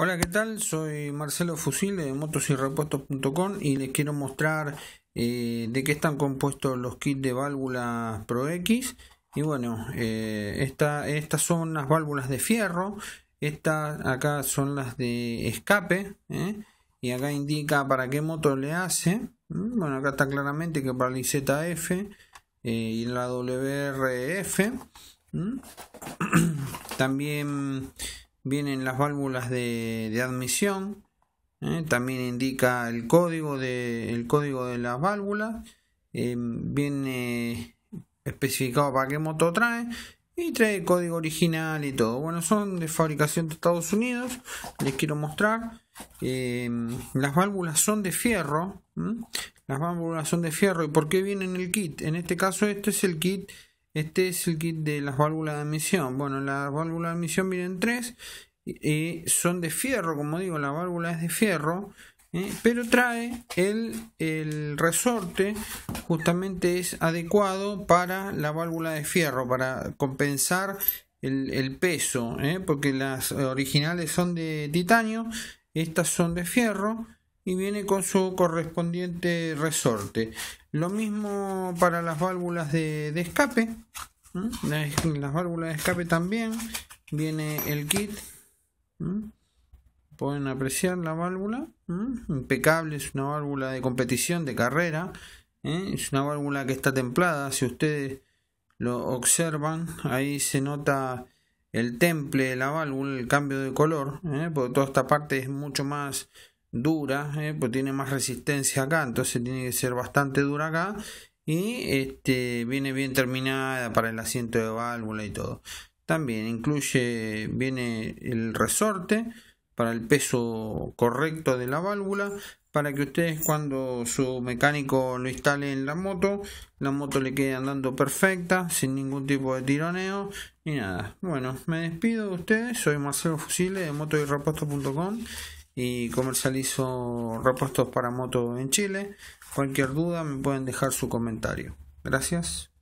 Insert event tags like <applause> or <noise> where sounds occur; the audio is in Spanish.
Hola, ¿qué tal? Soy Marcelo Fusil de motosyrepuestos.com y les quiero mostrar eh, de qué están compuestos los kits de válvulas Pro X. Y bueno, eh, estas son las válvulas de fierro, estas acá son las de escape, ¿eh? y acá indica para qué moto le hace. Bueno, acá está claramente que para la IZF y la WRF. <clears throat> También vienen las válvulas de, admisión, ¿eh? también indica el código de, código de las válvulas, eh, viene especificado para qué moto trae y trae el código original y todo. Bueno, son de fabricación de Estados Unidos, les quiero mostrar. Eh, las válvulas son de fierro, las válvulas son de fierro y por qué vienen en el kit. En este caso, este es el kit este es el kit de las válvulas de admisión. Bueno, las válvulas de admisión vienen tres. y son de fierro, como digo, la válvula es de fierro. ¿eh? pero trae el, resorte, justamente es adecuado para la válvula de fierro, para compensar el, peso, ¿eh? porque las originales son de titanio, estas son de fierro y viene con su correspondiente resorte. Lo mismo para las válvulas de, escape. Las, válvulas de escape también. Viene el kit. Pueden apreciar la válvula. Impecable, es una válvula de competición, de carrera. ¿eh? Es una válvula que está templada. Si ustedes lo observan, ahí se nota el temple de la válvula, el cambio de color, ¿eh? porque toda esta parte es mucho más dura, ¿eh? pues tiene más resistencia acá, entonces tiene que ser bastante dura acá y este, viene bien terminada para el asiento de válvula y todo. También incluye, viene el resorte para el peso correcto de la válvula, para que ustedes cuando su mecánico lo instale en la moto, la moto le quede andando perfecta, sin ningún tipo de tironeo y nada. Bueno, me despido de ustedes, soy Marcelo Fusile de motoyrepuesto.com y comercializo repuestos para moto en Chile. Cualquier duda me pueden dejar su comentario. Gracias.